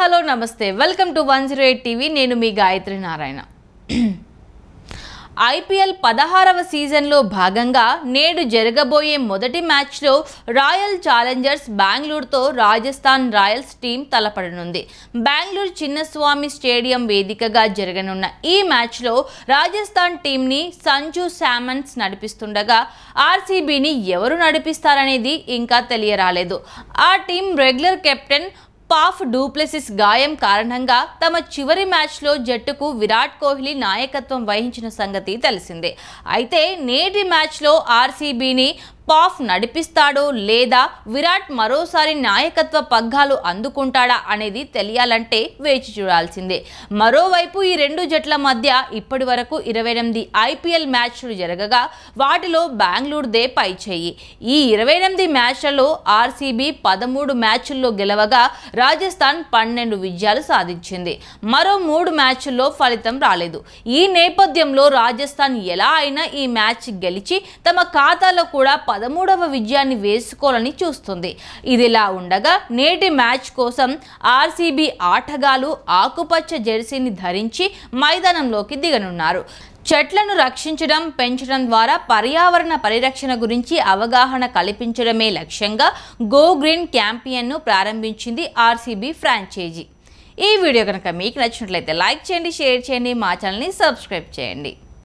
hello నమస్తే welcome to one zero eight TV నేను మీ గాయత్రి నారాయణ ఐపీఎల్ పదహారవ సీజన్లో భాగంగా నేడు జరగబోయే మొదటి మ్యాచ్లో రాయల్ ఛాలెంజర్స్ బెంగళూరుతో రాజస్థాన్ రాయల్స్ టీం తలపడనుంది బెంగళూరు చిన్నస్వామి స్టేడియం వేదికగా జరగనున్న ఈ మ్యాచ్లో రాజస్థాన్ టీంని సంజు శామన్స్ నడిపిస్తుండగా ఆర్సీబీని ఎవరు నడిపిస్తారనేది ఇంకా తెలియరాలేదు ఆ team regular captain Faf du Plessis గాయం కారణంగా తమ చివరి మ్యాచ్లో జట్టుకు విరాట్ కోహ్లీ నాయకత్వం వహించిన సంగతి తెలిసిందే అయితే నేటి మ్యాచ్లో ఆర్సీబీని కాఫ్ నడిపిస్తాడో లేదా విరాట్ మరోసారి నాయకత్వ పగ్గాలు అందుకుంటాడా అనేది తెలియాలంటే వేచి చూడాల్సిందే మరోవైపు ఈ రెండు జట్ల మధ్య ఇప్పటి వరకు ఇరవై ఎనిమిది ఐపీఎల్ మ్యాచ్లు జరగగా వాటిలో బెంగళూరుదే పై చేయి ఈ ఇరవై ఎనిమిది మ్యాచ్లలో ఆర్సీబీ పదమూడు మ్యాచ్ల్లో గెలవగా రాజస్థాన్ పన్నెండు విజయాలు సాధించింది మరో మూడు మ్యాచ్ల్లో ఫలితం రాలేదు ఈ నేపథ్యంలో రాజస్థాన్ ఎలా అయినా ఈ మ్యాచ్ గెలిచి తమ ఖాతాలో కూడా పదమూడవ విజయాన్ని వేసుకోవాలని చూస్తుంది ఇదిలా ఉండగా నేటి మ్యాచ్ కోసం ఆర్సీబీ ఆటగాలు ఆకుపచ్చ జెర్సీని ధరించి మైదానంలోకి దిగనున్నారు చెట్లను రక్షించడం పెంచడం ద్వారా పర్యావరణ పరిరక్షణ గురించి అవగాహన కల్పించడమే లక్ష్యంగా గో గ్రీన్ క్యాంపియన్ను ప్రారంభించింది ఆర్సీబీ ఫ్రాంచైజీ ఈ వీడియో కనుక మీకు నచ్చినట్లయితే లైక్ చేయండి షేర్ చేయండి మా ఛానల్ని సబ్స్క్రైబ్ చేయండి